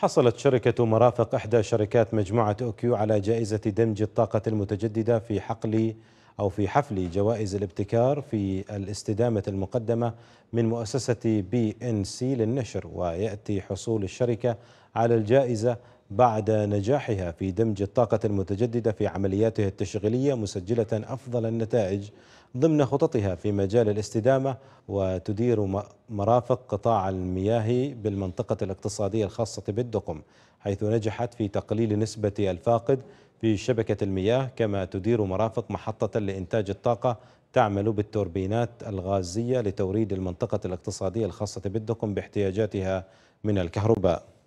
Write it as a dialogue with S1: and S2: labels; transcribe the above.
S1: حصلت شركة مرافق إحدى شركات مجموعة أوكيو على جائزة دمج الطاقة المتجددة في حقل أو في حفل جوائز الابتكار في الاستدامة المقدمة من مؤسسة بي إن سي للنشر ويأتي حصول الشركة على الجائزة بعد نجاحها في دمج الطاقة المتجددة في عملياتها التشغيلية مسجلة أفضل النتائج ضمن خططها في مجال الاستدامة وتدير مرافق قطاع المياه بالمنطقة الاقتصادية الخاصة بالدقم حيث نجحت في تقليل نسبة الفاقد في شبكة المياه كما تدير مرافق محطة لإنتاج الطاقة تعمل بالتوربينات الغازية لتوريد المنطقة الاقتصادية الخاصة بالدقم باحتياجاتها من الكهرباء